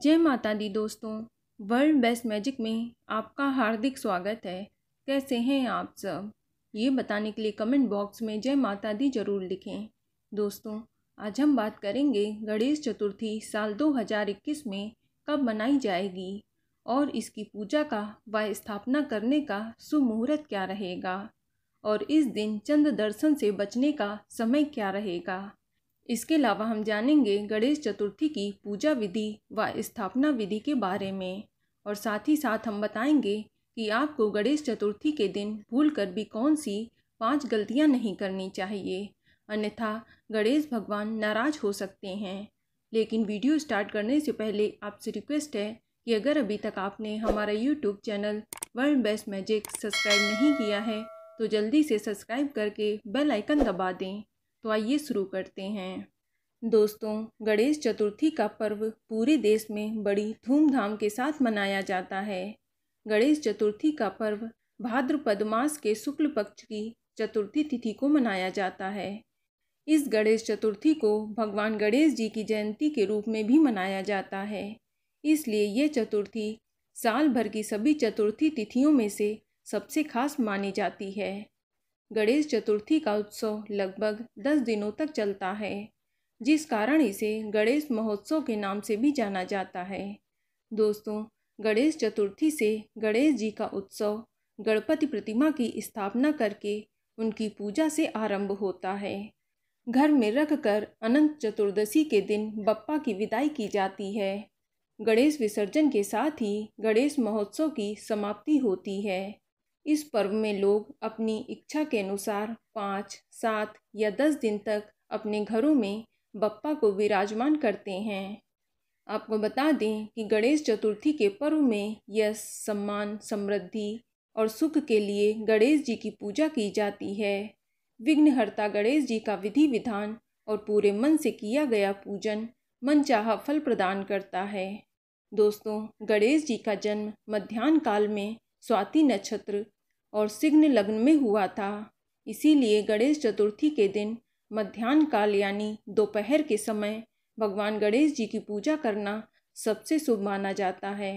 जय माता दी दोस्तों वर्ल्ड बेस्ट मैजिक में आपका हार्दिक स्वागत है कैसे हैं आप सब ये बताने के लिए कमेंट बॉक्स में जय माता दी जरूर लिखें दोस्तों आज हम बात करेंगे गणेश चतुर्थी साल 2021 में कब मनाई जाएगी और इसकी पूजा का व स्थापना करने का सुमुहूर्त क्या रहेगा और इस दिन चंद्र दर्शन से बचने का समय क्या रहेगा इसके अलावा हम जानेंगे गणेश चतुर्थी की पूजा विधि व स्थापना विधि के बारे में और साथ ही साथ हम बताएंगे कि आपको गणेश चतुर्थी के दिन भूल कर भी कौन सी पांच गलतियां नहीं करनी चाहिए अन्यथा गणेश भगवान नाराज हो सकते हैं लेकिन वीडियो स्टार्ट करने से पहले आपसे रिक्वेस्ट है कि अगर अभी तक आपने हमारा YouTube channel World Best Magic subscribe नहीं किया है तो जल्दी से सब्सक्राइब करके बेल आइकन दबा दें तो आइए शुरू करते हैं दोस्तों गणेश चतुर्थी का पर्व पूरे देश में बड़ी धूमधाम के साथ मनाया जाता है गणेश चतुर्थी का पर्व भाद्रपद मास के शुक्ल पक्ष की चतुर्थी तिथि को मनाया जाता है इस गणेश चतुर्थी को भगवान गणेश जी की जयंती के रूप में भी मनाया जाता है इसलिए यह चतुर्थी साल भर की सभी चतुर्थी तिथियों में से सबसे खास मानी जाती है गणेश चतुर्थी का उत्सव लगभग दस दिनों तक चलता है जिस कारण इसे गणेश महोत्सव के नाम से भी जाना जाता है दोस्तों गणेश चतुर्थी से गणेश जी का उत्सव गणपति प्रतिमा की स्थापना करके उनकी पूजा से आरंभ होता है घर में रख कर अनंत चतुर्दशी के दिन बप्पा की विदाई की जाती है गणेश विसर्जन के साथ ही गणेश महोत्सव की समाप्ति होती है इस पर्व में लोग अपनी इच्छा के अनुसार पाँच सात या दस दिन तक अपने घरों में बप्पा को विराजमान करते हैं आपको बता दें कि गणेश चतुर्थी के पर्व में यह सम्मान समृद्धि और सुख के लिए गणेश जी की पूजा की जाती है विघ्नहर्ता गणेश जी का विधि विधान और पूरे मन से किया गया पूजन मनचाहा फल प्रदान करता है दोस्तों गणेश जी का जन्म मध्यान्ह काल में स्वाति नक्षत्र और सिग्न लग्न में हुआ था इसीलिए गणेश चतुर्थी के दिन मध्यान्ह काल यानी दोपहर के समय भगवान गणेश जी की पूजा करना सबसे शुभ माना जाता है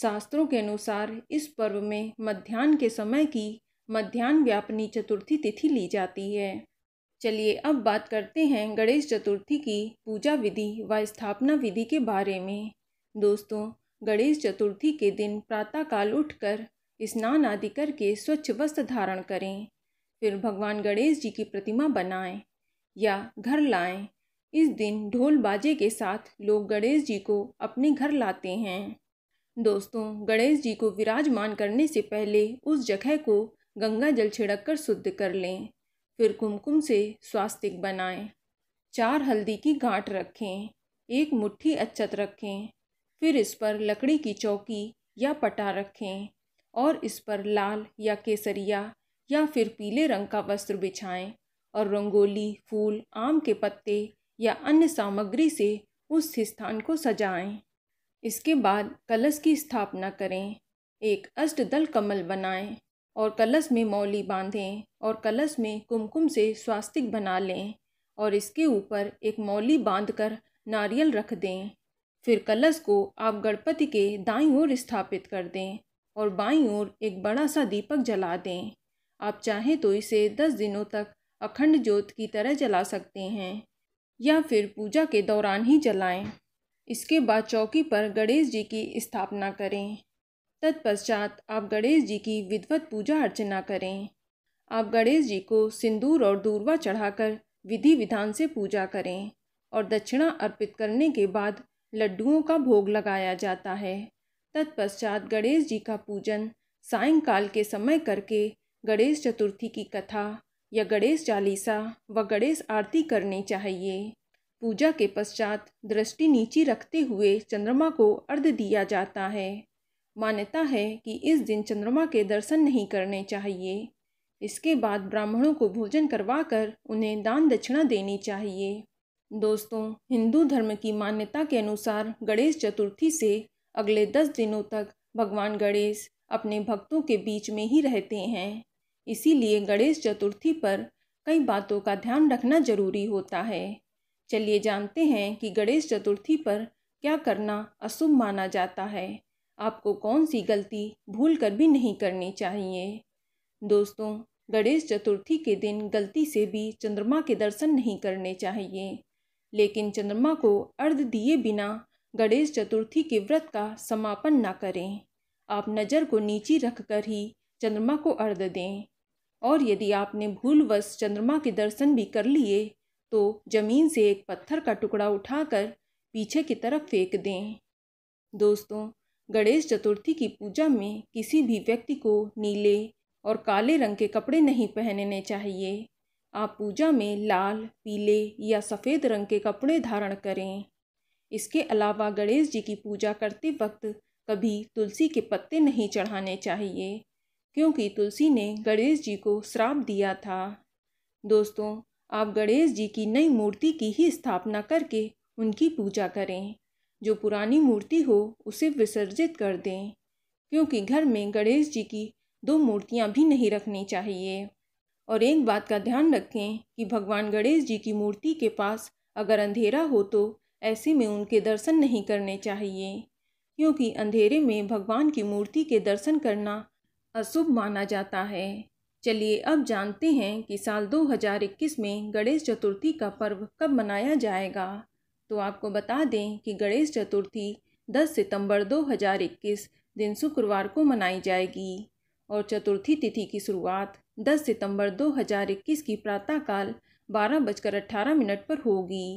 शास्त्रों के अनुसार इस पर्व में मध्यान्ह के समय की मध्यान्ह व्यापनी चतुर्थी तिथि ली जाती है चलिए अब बात करते हैं गणेश चतुर्थी की पूजा विधि व स्थापना विधि के बारे में दोस्तों गणेश चतुर्थी के दिन प्रातःकाल उठकर स्नान आदि करके स्वच्छ वस्त्र धारण करें फिर भगवान गणेश जी की प्रतिमा बनाएं या घर लाएं इस दिन ढोल बाजे के साथ लोग गणेश जी को अपने घर लाते हैं दोस्तों गणेश जी को विराजमान करने से पहले उस जगह को गंगा जल छिड़क कर शुद्ध कर लें फिर कुमकुम से स्वास्तिक बनाएं चार हल्दी की गांठ रखें एक मुट्ठी अच्छत रखें फिर इस पर लकड़ी की चौकी या पटा रखें और इस पर लाल या केसरिया या फिर पीले रंग का वस्त्र बिछाएं और रंगोली फूल आम के पत्ते या अन्य सामग्री से उस स्थान को सजाएं। इसके बाद कलश की स्थापना करें एक अष्टदल कमल बनाएं और कलश में मौली बांधें और कलश में कुमकुम से स्वास्तिक बना लें और इसके ऊपर एक मौली बांधकर नारियल रख दें फिर कलश को आप गणपति के दाईं ओर स्थापित कर दें और बाई ओर एक बड़ा सा दीपक जला दें आप चाहें तो इसे दस दिनों तक अखंड ज्योत की तरह जला सकते हैं या फिर पूजा के दौरान ही जलाएं। इसके बाद चौकी पर गणेश जी की स्थापना करें तत्पश्चात आप गणेश जी की विधवत पूजा अर्चना करें आप गणेश जी को सिंदूर और दूरवा चढ़ाकर विधि विधान से पूजा करें और दक्षिणा अर्पित करने के बाद लड्डुओं का भोग लगाया जाता है तत्पश्चात गणेश जी का पूजन सायंकाल के समय करके गणेश चतुर्थी की कथा या गणेश चालीसा व गणेश आरती करनी चाहिए पूजा के पश्चात दृष्टि नीची रखते हुए चंद्रमा को अर्ध दिया जाता है मान्यता है कि इस दिन चंद्रमा के दर्शन नहीं करने चाहिए इसके बाद ब्राह्मणों को भोजन करवाकर उन्हें दान दक्षिणा देनी चाहिए दोस्तों हिंदू धर्म की मान्यता के अनुसार गणेश चतुर्थी से अगले दस दिनों तक भगवान गणेश अपने भक्तों के बीच में ही रहते हैं इसीलिए गणेश चतुर्थी पर कई बातों का ध्यान रखना जरूरी होता है चलिए जानते हैं कि गणेश चतुर्थी पर क्या करना अशुभ माना जाता है आपको कौन सी गलती भूल कर भी नहीं करनी चाहिए दोस्तों गणेश चतुर्थी के दिन गलती से भी चंद्रमा के दर्शन नहीं करने चाहिए लेकिन चंद्रमा को अर्ध दिए बिना गणेश चतुर्थी के व्रत का समापन ना करें आप नज़र को नीची रख कर ही चंद्रमा को अर्ध दें और यदि आपने भूलवश चंद्रमा के दर्शन भी कर लिए तो जमीन से एक पत्थर का टुकड़ा उठाकर पीछे की तरफ फेंक दें दोस्तों गणेश चतुर्थी की पूजा में किसी भी व्यक्ति को नीले और काले रंग के कपड़े नहीं पहनने चाहिए आप पूजा में लाल पीले या सफ़ेद रंग के कपड़े धारण करें इसके अलावा गणेश जी की पूजा करते वक्त कभी तुलसी के पत्ते नहीं चढ़ाने चाहिए क्योंकि तुलसी ने गणेश जी को श्राप दिया था दोस्तों आप गणेश जी की नई मूर्ति की ही स्थापना करके उनकी पूजा करें जो पुरानी मूर्ति हो उसे विसर्जित कर दें क्योंकि घर में गणेश जी की दो मूर्तियाँ भी नहीं रखनी चाहिए और एक बात का ध्यान रखें कि भगवान गणेश जी की मूर्ति के पास अगर अंधेरा हो तो ऐसे में उनके दर्शन नहीं करने चाहिए क्योंकि अंधेरे में भगवान की मूर्ति के दर्शन करना अशुभ माना जाता है चलिए अब जानते हैं कि साल 2021 में गणेश चतुर्थी का पर्व कब मनाया जाएगा तो आपको बता दें कि गणेश चतुर्थी 10 सितंबर 2021 दिन शुक्रवार को मनाई जाएगी और चतुर्थी तिथि की शुरुआत 10 सितंबर 2021 की प्रातःकाल बारह बजकर अट्ठारह मिनट पर होगी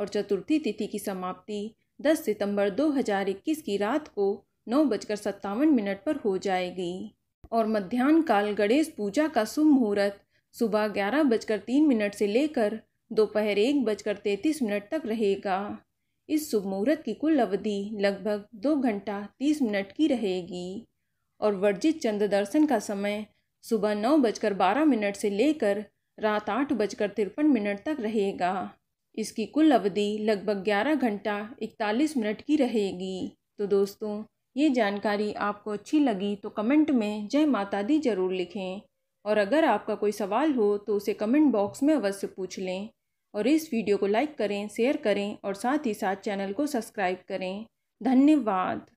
और चतुर्थी तिथि की समाप्ति 10 सितंबर 2021 की रात को नौ बजकर सत्तावन मिनट पर हो जाएगी और मध्यान्ह काल गणेश पूजा का शुभ मुहूर्त सुबह ग्यारह बजकर तीन मिनट से लेकर दोपहर एक बजकर तैंतीस मिनट तक रहेगा इस शुभ मुहूर्त की कुल अवधि लगभग दो घंटा तीस मिनट की रहेगी और वर्जित चंद्र दर्शन का समय सुबह नौ बजकर बारह मिनट से लेकर रात आठ बजकर तिरपन मिनट तक रहेगा इसकी कुल अवधि लगभग 11 घंटा 41 मिनट की रहेगी तो दोस्तों ये जानकारी आपको अच्छी लगी तो कमेंट में जय माता दी ज़रूर लिखें और अगर आपका कोई सवाल हो तो उसे कमेंट बॉक्स में अवश्य पूछ लें और इस वीडियो को लाइक करें शेयर करें और साथ ही साथ चैनल को सब्सक्राइब करें धन्यवाद